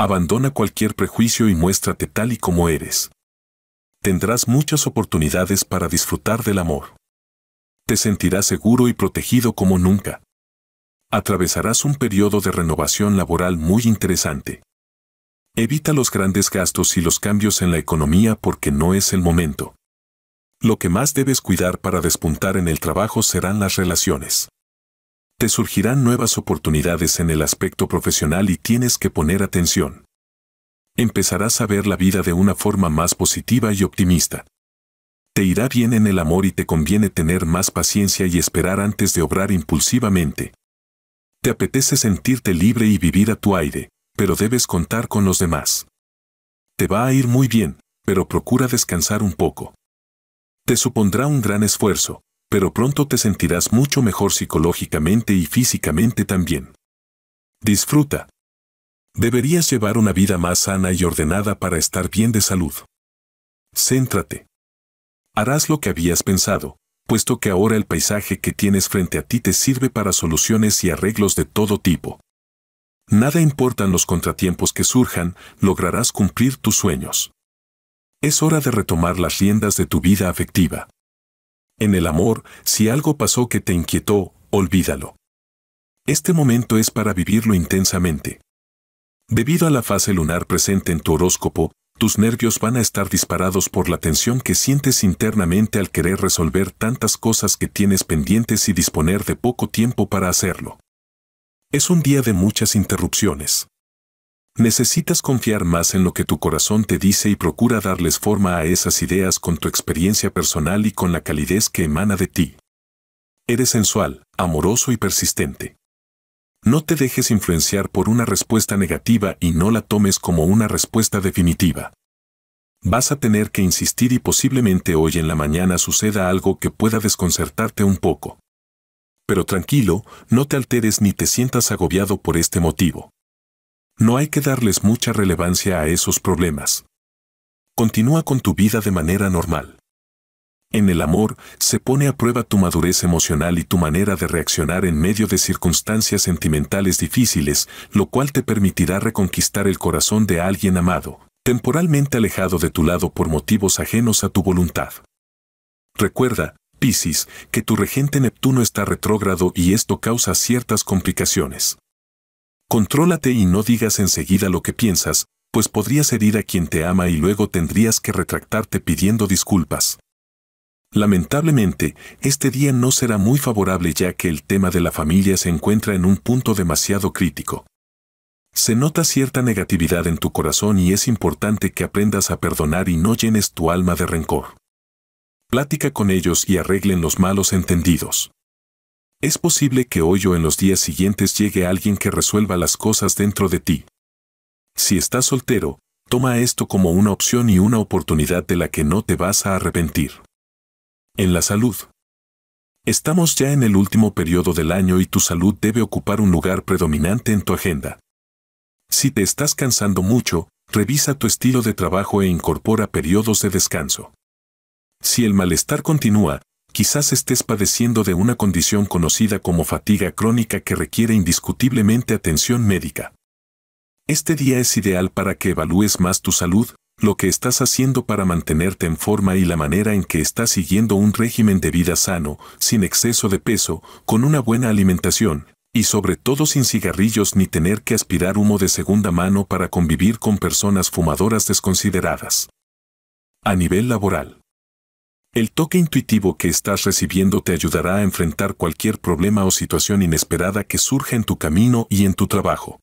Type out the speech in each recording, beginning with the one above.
Abandona cualquier prejuicio y muéstrate tal y como eres. Tendrás muchas oportunidades para disfrutar del amor. Te sentirás seguro y protegido como nunca. Atravesarás un periodo de renovación laboral muy interesante. Evita los grandes gastos y los cambios en la economía porque no es el momento. Lo que más debes cuidar para despuntar en el trabajo serán las relaciones te surgirán nuevas oportunidades en el aspecto profesional y tienes que poner atención. Empezarás a ver la vida de una forma más positiva y optimista. Te irá bien en el amor y te conviene tener más paciencia y esperar antes de obrar impulsivamente. Te apetece sentirte libre y vivir a tu aire, pero debes contar con los demás. Te va a ir muy bien, pero procura descansar un poco. Te supondrá un gran esfuerzo, pero pronto te sentirás mucho mejor psicológicamente y físicamente también. Disfruta. Deberías llevar una vida más sana y ordenada para estar bien de salud. Céntrate. Harás lo que habías pensado, puesto que ahora el paisaje que tienes frente a ti te sirve para soluciones y arreglos de todo tipo. Nada importan los contratiempos que surjan, lograrás cumplir tus sueños. Es hora de retomar las riendas de tu vida afectiva. En el amor, si algo pasó que te inquietó, olvídalo. Este momento es para vivirlo intensamente. Debido a la fase lunar presente en tu horóscopo, tus nervios van a estar disparados por la tensión que sientes internamente al querer resolver tantas cosas que tienes pendientes y disponer de poco tiempo para hacerlo. Es un día de muchas interrupciones. Necesitas confiar más en lo que tu corazón te dice y procura darles forma a esas ideas con tu experiencia personal y con la calidez que emana de ti. Eres sensual, amoroso y persistente. No te dejes influenciar por una respuesta negativa y no la tomes como una respuesta definitiva. Vas a tener que insistir y posiblemente hoy en la mañana suceda algo que pueda desconcertarte un poco. Pero tranquilo, no te alteres ni te sientas agobiado por este motivo no hay que darles mucha relevancia a esos problemas. Continúa con tu vida de manera normal. En el amor se pone a prueba tu madurez emocional y tu manera de reaccionar en medio de circunstancias sentimentales difíciles, lo cual te permitirá reconquistar el corazón de alguien amado, temporalmente alejado de tu lado por motivos ajenos a tu voluntad. Recuerda, Piscis, que tu regente Neptuno está retrógrado y esto causa ciertas complicaciones. Contrólate y no digas enseguida lo que piensas, pues podrías herir a quien te ama y luego tendrías que retractarte pidiendo disculpas. Lamentablemente, este día no será muy favorable ya que el tema de la familia se encuentra en un punto demasiado crítico. Se nota cierta negatividad en tu corazón y es importante que aprendas a perdonar y no llenes tu alma de rencor. Plática con ellos y arreglen los malos entendidos. Es posible que hoy o en los días siguientes llegue alguien que resuelva las cosas dentro de ti. Si estás soltero, toma esto como una opción y una oportunidad de la que no te vas a arrepentir. En la salud. Estamos ya en el último periodo del año y tu salud debe ocupar un lugar predominante en tu agenda. Si te estás cansando mucho, revisa tu estilo de trabajo e incorpora periodos de descanso. Si el malestar continúa, Quizás estés padeciendo de una condición conocida como fatiga crónica que requiere indiscutiblemente atención médica. Este día es ideal para que evalúes más tu salud, lo que estás haciendo para mantenerte en forma y la manera en que estás siguiendo un régimen de vida sano, sin exceso de peso, con una buena alimentación, y sobre todo sin cigarrillos ni tener que aspirar humo de segunda mano para convivir con personas fumadoras desconsideradas. A nivel laboral. El toque intuitivo que estás recibiendo te ayudará a enfrentar cualquier problema o situación inesperada que surja en tu camino y en tu trabajo.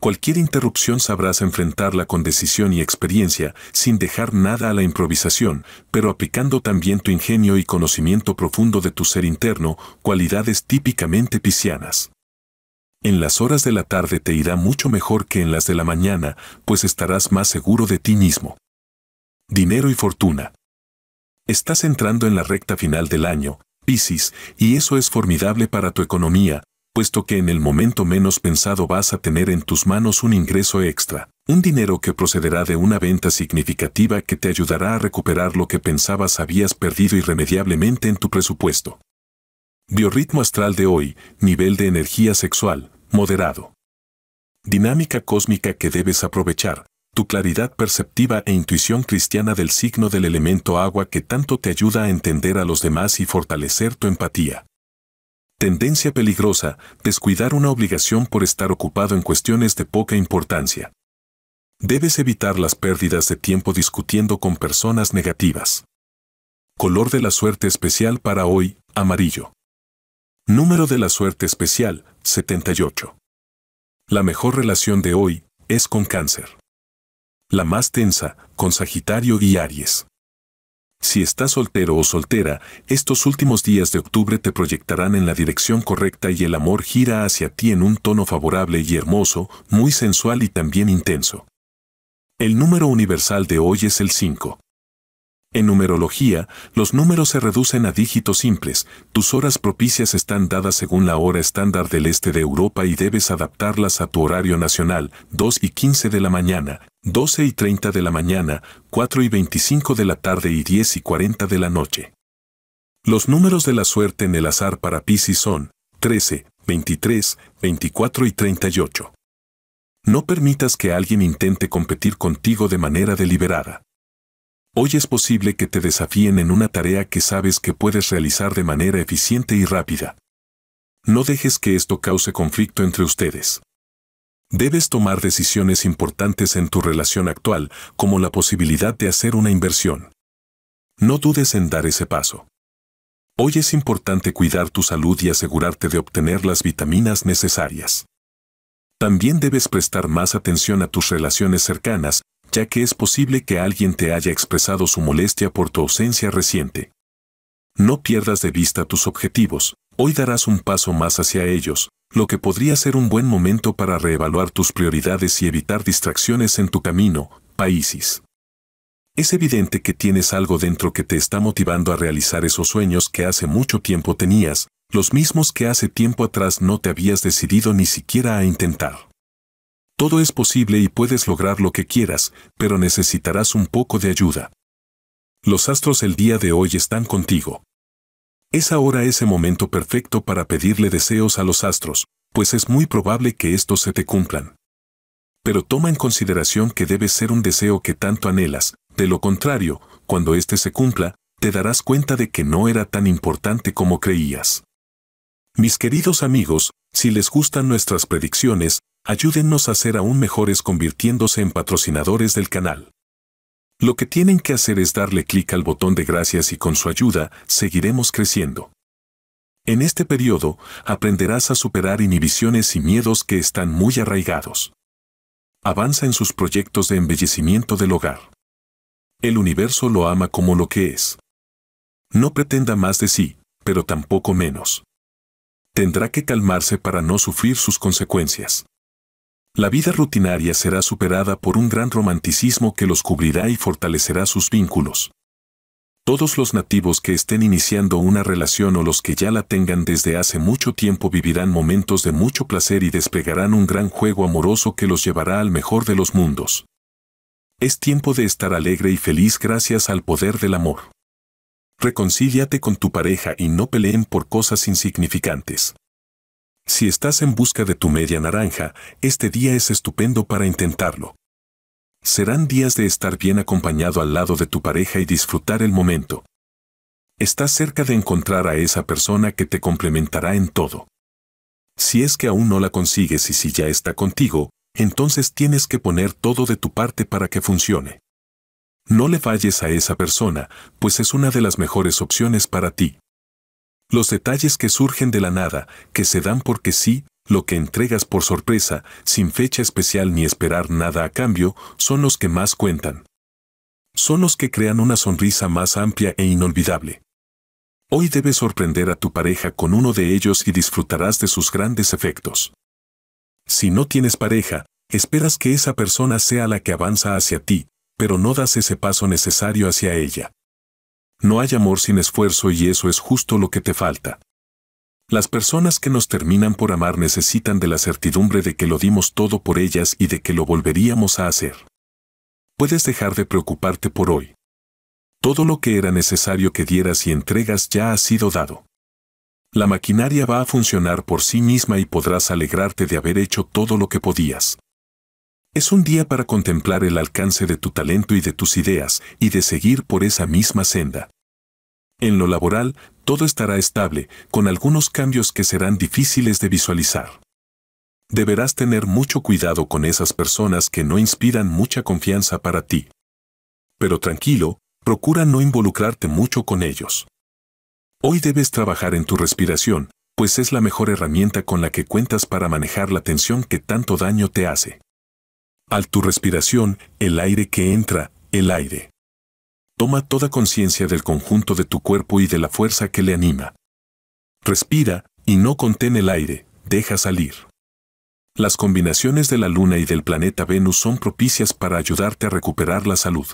Cualquier interrupción sabrás enfrentarla con decisión y experiencia, sin dejar nada a la improvisación, pero aplicando también tu ingenio y conocimiento profundo de tu ser interno, cualidades típicamente piscianas. En las horas de la tarde te irá mucho mejor que en las de la mañana, pues estarás más seguro de ti mismo. Dinero y fortuna. Estás entrando en la recta final del año, Piscis, y eso es formidable para tu economía, puesto que en el momento menos pensado vas a tener en tus manos un ingreso extra, un dinero que procederá de una venta significativa que te ayudará a recuperar lo que pensabas habías perdido irremediablemente en tu presupuesto. Biorritmo astral de hoy, nivel de energía sexual, moderado. Dinámica cósmica que debes aprovechar, claridad perceptiva e intuición cristiana del signo del elemento agua que tanto te ayuda a entender a los demás y fortalecer tu empatía. Tendencia peligrosa, descuidar una obligación por estar ocupado en cuestiones de poca importancia. Debes evitar las pérdidas de tiempo discutiendo con personas negativas. Color de la suerte especial para hoy, amarillo. Número de la suerte especial, 78. La mejor relación de hoy es con cáncer la más tensa, con Sagitario y Aries. Si estás soltero o soltera, estos últimos días de octubre te proyectarán en la dirección correcta y el amor gira hacia ti en un tono favorable y hermoso, muy sensual y también intenso. El número universal de hoy es el 5. En numerología, los números se reducen a dígitos simples, tus horas propicias están dadas según la hora estándar del este de Europa y debes adaptarlas a tu horario nacional, 2 y 15 de la mañana, 12 y 30 de la mañana, 4 y 25 de la tarde y 10 y 40 de la noche. Los números de la suerte en el azar para Pisces son 13, 23, 24 y 38. No permitas que alguien intente competir contigo de manera deliberada. Hoy es posible que te desafíen en una tarea que sabes que puedes realizar de manera eficiente y rápida. No dejes que esto cause conflicto entre ustedes. Debes tomar decisiones importantes en tu relación actual, como la posibilidad de hacer una inversión. No dudes en dar ese paso. Hoy es importante cuidar tu salud y asegurarte de obtener las vitaminas necesarias. También debes prestar más atención a tus relaciones cercanas, ya que es posible que alguien te haya expresado su molestia por tu ausencia reciente. No pierdas de vista tus objetivos, hoy darás un paso más hacia ellos, lo que podría ser un buen momento para reevaluar tus prioridades y evitar distracciones en tu camino, países. Es evidente que tienes algo dentro que te está motivando a realizar esos sueños que hace mucho tiempo tenías, los mismos que hace tiempo atrás no te habías decidido ni siquiera a intentar. Todo es posible y puedes lograr lo que quieras, pero necesitarás un poco de ayuda. Los astros el día de hoy están contigo. Es ahora ese momento perfecto para pedirle deseos a los astros, pues es muy probable que estos se te cumplan. Pero toma en consideración que debe ser un deseo que tanto anhelas, de lo contrario, cuando éste se cumpla, te darás cuenta de que no era tan importante como creías. Mis queridos amigos, si les gustan nuestras predicciones, ayúdennos a ser aún mejores convirtiéndose en patrocinadores del canal. Lo que tienen que hacer es darle clic al botón de gracias y con su ayuda seguiremos creciendo. En este periodo, aprenderás a superar inhibiciones y miedos que están muy arraigados. Avanza en sus proyectos de embellecimiento del hogar. El universo lo ama como lo que es. No pretenda más de sí, pero tampoco menos. Tendrá que calmarse para no sufrir sus consecuencias. La vida rutinaria será superada por un gran romanticismo que los cubrirá y fortalecerá sus vínculos. Todos los nativos que estén iniciando una relación o los que ya la tengan desde hace mucho tiempo vivirán momentos de mucho placer y desplegarán un gran juego amoroso que los llevará al mejor de los mundos. Es tiempo de estar alegre y feliz gracias al poder del amor. Reconcíliate con tu pareja y no peleen por cosas insignificantes. Si estás en busca de tu media naranja, este día es estupendo para intentarlo. Serán días de estar bien acompañado al lado de tu pareja y disfrutar el momento. Estás cerca de encontrar a esa persona que te complementará en todo. Si es que aún no la consigues y si ya está contigo, entonces tienes que poner todo de tu parte para que funcione. No le falles a esa persona, pues es una de las mejores opciones para ti. Los detalles que surgen de la nada, que se dan porque sí, lo que entregas por sorpresa, sin fecha especial ni esperar nada a cambio, son los que más cuentan. Son los que crean una sonrisa más amplia e inolvidable. Hoy debes sorprender a tu pareja con uno de ellos y disfrutarás de sus grandes efectos. Si no tienes pareja, esperas que esa persona sea la que avanza hacia ti, pero no das ese paso necesario hacia ella. No hay amor sin esfuerzo y eso es justo lo que te falta. Las personas que nos terminan por amar necesitan de la certidumbre de que lo dimos todo por ellas y de que lo volveríamos a hacer. Puedes dejar de preocuparte por hoy. Todo lo que era necesario que dieras y entregas ya ha sido dado. La maquinaria va a funcionar por sí misma y podrás alegrarte de haber hecho todo lo que podías. Es un día para contemplar el alcance de tu talento y de tus ideas y de seguir por esa misma senda. En lo laboral, todo estará estable, con algunos cambios que serán difíciles de visualizar. Deberás tener mucho cuidado con esas personas que no inspiran mucha confianza para ti. Pero tranquilo, procura no involucrarte mucho con ellos. Hoy debes trabajar en tu respiración, pues es la mejor herramienta con la que cuentas para manejar la tensión que tanto daño te hace. Al tu respiración, el aire que entra, el aire. Toma toda conciencia del conjunto de tu cuerpo y de la fuerza que le anima. Respira y no contén el aire, deja salir. Las combinaciones de la Luna y del planeta Venus son propicias para ayudarte a recuperar la salud.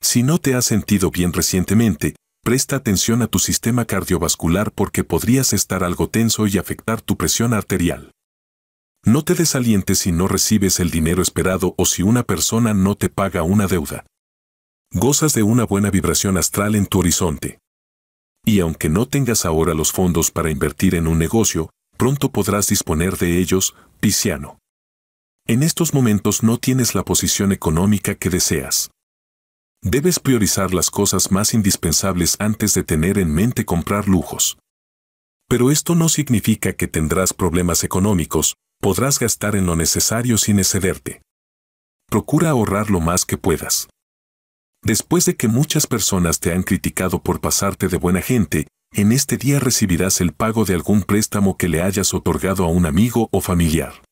Si no te has sentido bien recientemente, presta atención a tu sistema cardiovascular porque podrías estar algo tenso y afectar tu presión arterial. No te desalientes si no recibes el dinero esperado o si una persona no te paga una deuda. Gozas de una buena vibración astral en tu horizonte. Y aunque no tengas ahora los fondos para invertir en un negocio, pronto podrás disponer de ellos, Pisciano. En estos momentos no tienes la posición económica que deseas. Debes priorizar las cosas más indispensables antes de tener en mente comprar lujos. Pero esto no significa que tendrás problemas económicos, podrás gastar en lo necesario sin excederte. Procura ahorrar lo más que puedas. Después de que muchas personas te han criticado por pasarte de buena gente, en este día recibirás el pago de algún préstamo que le hayas otorgado a un amigo o familiar.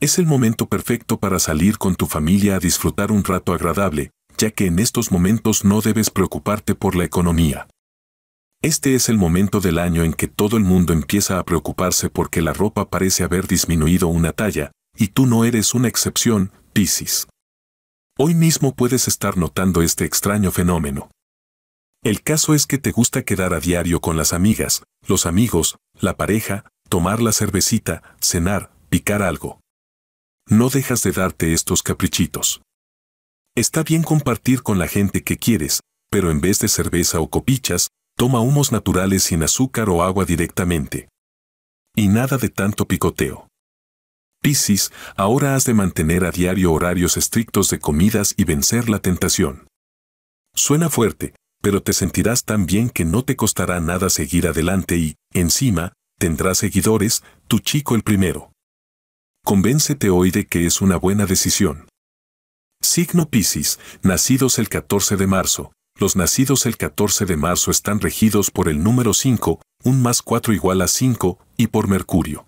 Es el momento perfecto para salir con tu familia a disfrutar un rato agradable, ya que en estos momentos no debes preocuparte por la economía. Este es el momento del año en que todo el mundo empieza a preocuparse porque la ropa parece haber disminuido una talla, y tú no eres una excepción, Piscis. Hoy mismo puedes estar notando este extraño fenómeno. El caso es que te gusta quedar a diario con las amigas, los amigos, la pareja, tomar la cervecita, cenar, picar algo. No dejas de darte estos caprichitos. Está bien compartir con la gente que quieres, pero en vez de cerveza o copichas, Toma humos naturales sin azúcar o agua directamente. Y nada de tanto picoteo. Piscis, ahora has de mantener a diario horarios estrictos de comidas y vencer la tentación. Suena fuerte, pero te sentirás tan bien que no te costará nada seguir adelante y, encima, tendrás seguidores, tu chico el primero. Convéncete hoy de que es una buena decisión. Signo Piscis, nacidos el 14 de marzo, los nacidos el 14 de marzo están regidos por el número 5, un más 4 igual a 5, y por Mercurio.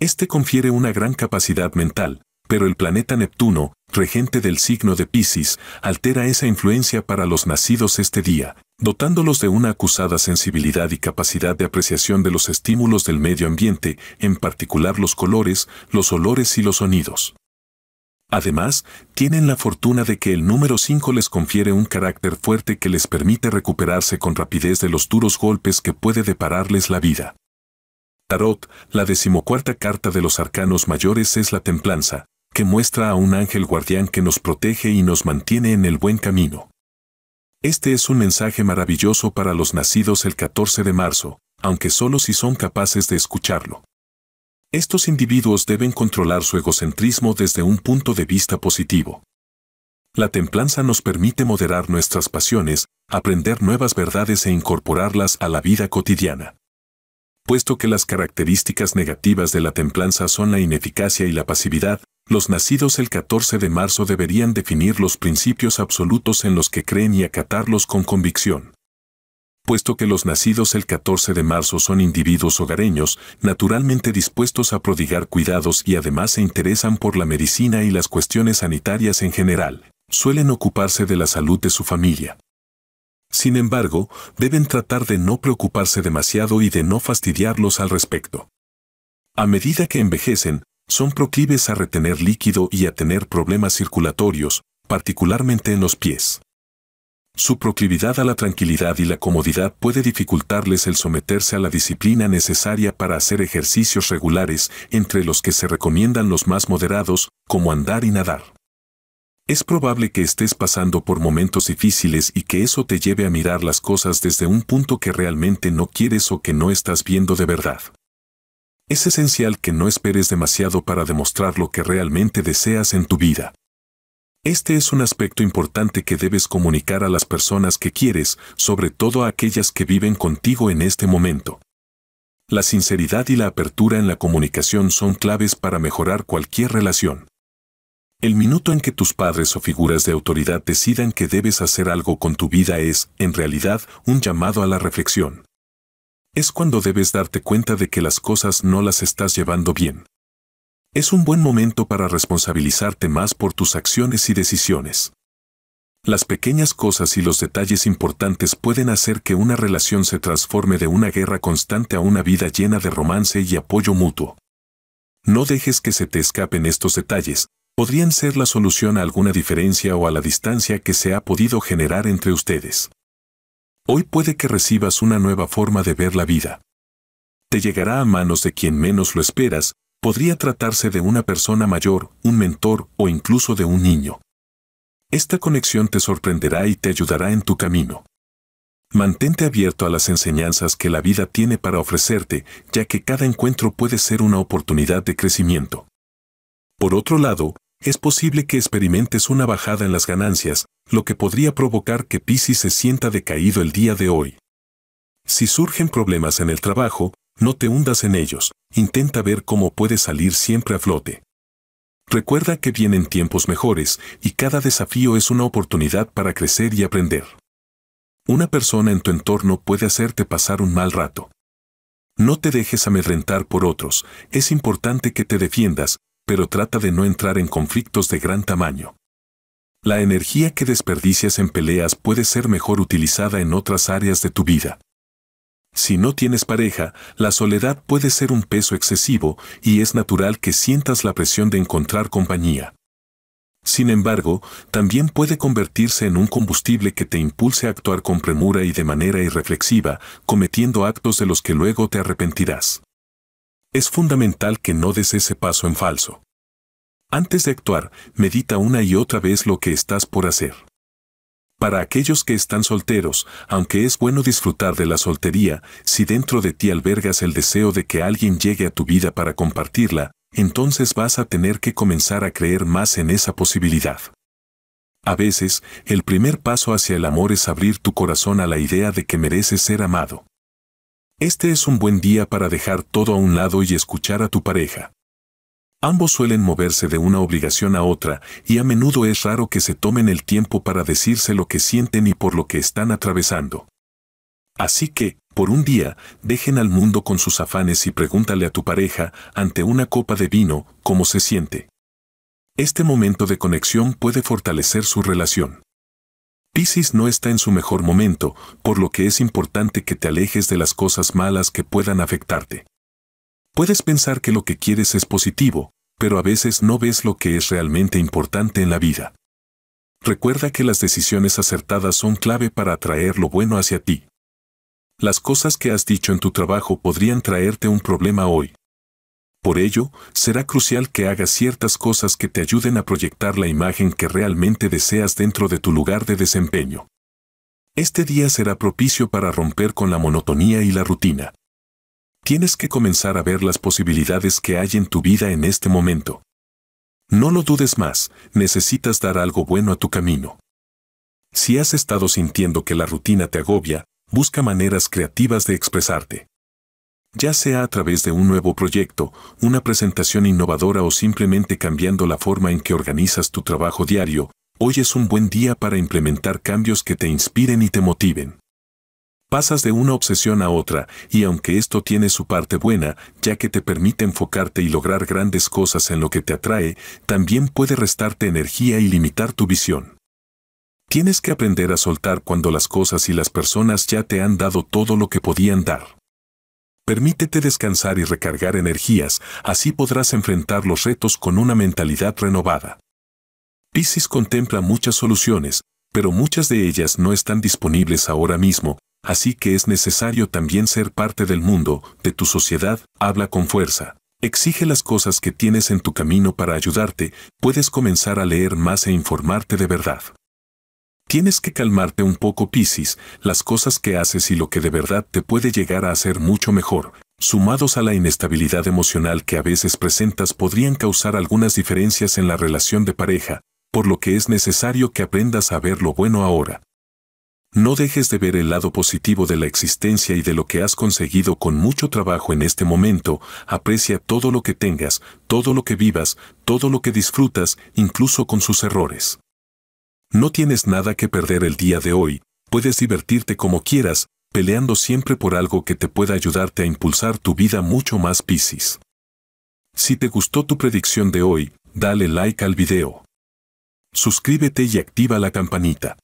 Este confiere una gran capacidad mental, pero el planeta Neptuno, regente del signo de Pisces, altera esa influencia para los nacidos este día, dotándolos de una acusada sensibilidad y capacidad de apreciación de los estímulos del medio ambiente, en particular los colores, los olores y los sonidos. Además, tienen la fortuna de que el número 5 les confiere un carácter fuerte que les permite recuperarse con rapidez de los duros golpes que puede depararles la vida. Tarot, la decimocuarta carta de los arcanos mayores es la templanza, que muestra a un ángel guardián que nos protege y nos mantiene en el buen camino. Este es un mensaje maravilloso para los nacidos el 14 de marzo, aunque solo si son capaces de escucharlo. Estos individuos deben controlar su egocentrismo desde un punto de vista positivo. La templanza nos permite moderar nuestras pasiones, aprender nuevas verdades e incorporarlas a la vida cotidiana. Puesto que las características negativas de la templanza son la ineficacia y la pasividad, los nacidos el 14 de marzo deberían definir los principios absolutos en los que creen y acatarlos con convicción puesto que los nacidos el 14 de marzo son individuos hogareños, naturalmente dispuestos a prodigar cuidados y además se interesan por la medicina y las cuestiones sanitarias en general, suelen ocuparse de la salud de su familia. Sin embargo, deben tratar de no preocuparse demasiado y de no fastidiarlos al respecto. A medida que envejecen, son proclives a retener líquido y a tener problemas circulatorios, particularmente en los pies. Su proclividad a la tranquilidad y la comodidad puede dificultarles el someterse a la disciplina necesaria para hacer ejercicios regulares, entre los que se recomiendan los más moderados, como andar y nadar. Es probable que estés pasando por momentos difíciles y que eso te lleve a mirar las cosas desde un punto que realmente no quieres o que no estás viendo de verdad. Es esencial que no esperes demasiado para demostrar lo que realmente deseas en tu vida. Este es un aspecto importante que debes comunicar a las personas que quieres, sobre todo a aquellas que viven contigo en este momento. La sinceridad y la apertura en la comunicación son claves para mejorar cualquier relación. El minuto en que tus padres o figuras de autoridad decidan que debes hacer algo con tu vida es, en realidad, un llamado a la reflexión. Es cuando debes darte cuenta de que las cosas no las estás llevando bien es un buen momento para responsabilizarte más por tus acciones y decisiones. Las pequeñas cosas y los detalles importantes pueden hacer que una relación se transforme de una guerra constante a una vida llena de romance y apoyo mutuo. No dejes que se te escapen estos detalles, podrían ser la solución a alguna diferencia o a la distancia que se ha podido generar entre ustedes. Hoy puede que recibas una nueva forma de ver la vida. Te llegará a manos de quien menos lo esperas, podría tratarse de una persona mayor, un mentor o incluso de un niño. Esta conexión te sorprenderá y te ayudará en tu camino. Mantente abierto a las enseñanzas que la vida tiene para ofrecerte, ya que cada encuentro puede ser una oportunidad de crecimiento. Por otro lado, es posible que experimentes una bajada en las ganancias, lo que podría provocar que Pisces se sienta decaído el día de hoy. Si surgen problemas en el trabajo, no te hundas en ellos, intenta ver cómo puedes salir siempre a flote. Recuerda que vienen tiempos mejores y cada desafío es una oportunidad para crecer y aprender. Una persona en tu entorno puede hacerte pasar un mal rato. No te dejes amedrentar por otros, es importante que te defiendas, pero trata de no entrar en conflictos de gran tamaño. La energía que desperdicias en peleas puede ser mejor utilizada en otras áreas de tu vida. Si no tienes pareja, la soledad puede ser un peso excesivo y es natural que sientas la presión de encontrar compañía. Sin embargo, también puede convertirse en un combustible que te impulse a actuar con premura y de manera irreflexiva, cometiendo actos de los que luego te arrepentirás. Es fundamental que no des ese paso en falso. Antes de actuar, medita una y otra vez lo que estás por hacer. Para aquellos que están solteros, aunque es bueno disfrutar de la soltería, si dentro de ti albergas el deseo de que alguien llegue a tu vida para compartirla, entonces vas a tener que comenzar a creer más en esa posibilidad. A veces, el primer paso hacia el amor es abrir tu corazón a la idea de que mereces ser amado. Este es un buen día para dejar todo a un lado y escuchar a tu pareja. Ambos suelen moverse de una obligación a otra y a menudo es raro que se tomen el tiempo para decirse lo que sienten y por lo que están atravesando. Así que, por un día, dejen al mundo con sus afanes y pregúntale a tu pareja, ante una copa de vino, cómo se siente. Este momento de conexión puede fortalecer su relación. Piscis no está en su mejor momento, por lo que es importante que te alejes de las cosas malas que puedan afectarte. Puedes pensar que lo que quieres es positivo, pero a veces no ves lo que es realmente importante en la vida. Recuerda que las decisiones acertadas son clave para atraer lo bueno hacia ti. Las cosas que has dicho en tu trabajo podrían traerte un problema hoy. Por ello, será crucial que hagas ciertas cosas que te ayuden a proyectar la imagen que realmente deseas dentro de tu lugar de desempeño. Este día será propicio para romper con la monotonía y la rutina tienes que comenzar a ver las posibilidades que hay en tu vida en este momento. No lo dudes más, necesitas dar algo bueno a tu camino. Si has estado sintiendo que la rutina te agobia, busca maneras creativas de expresarte. Ya sea a través de un nuevo proyecto, una presentación innovadora o simplemente cambiando la forma en que organizas tu trabajo diario, hoy es un buen día para implementar cambios que te inspiren y te motiven. Pasas de una obsesión a otra, y aunque esto tiene su parte buena, ya que te permite enfocarte y lograr grandes cosas en lo que te atrae, también puede restarte energía y limitar tu visión. Tienes que aprender a soltar cuando las cosas y las personas ya te han dado todo lo que podían dar. Permítete descansar y recargar energías, así podrás enfrentar los retos con una mentalidad renovada. Piscis contempla muchas soluciones, pero muchas de ellas no están disponibles ahora mismo, así que es necesario también ser parte del mundo, de tu sociedad, habla con fuerza. Exige las cosas que tienes en tu camino para ayudarte, puedes comenzar a leer más e informarte de verdad. Tienes que calmarte un poco, Piscis, las cosas que haces y lo que de verdad te puede llegar a hacer mucho mejor, sumados a la inestabilidad emocional que a veces presentas, podrían causar algunas diferencias en la relación de pareja, por lo que es necesario que aprendas a ver lo bueno ahora. No dejes de ver el lado positivo de la existencia y de lo que has conseguido con mucho trabajo en este momento, aprecia todo lo que tengas, todo lo que vivas, todo lo que disfrutas, incluso con sus errores. No tienes nada que perder el día de hoy, puedes divertirte como quieras, peleando siempre por algo que te pueda ayudarte a impulsar tu vida mucho más piscis. Si te gustó tu predicción de hoy, dale like al video. Suscríbete y activa la campanita.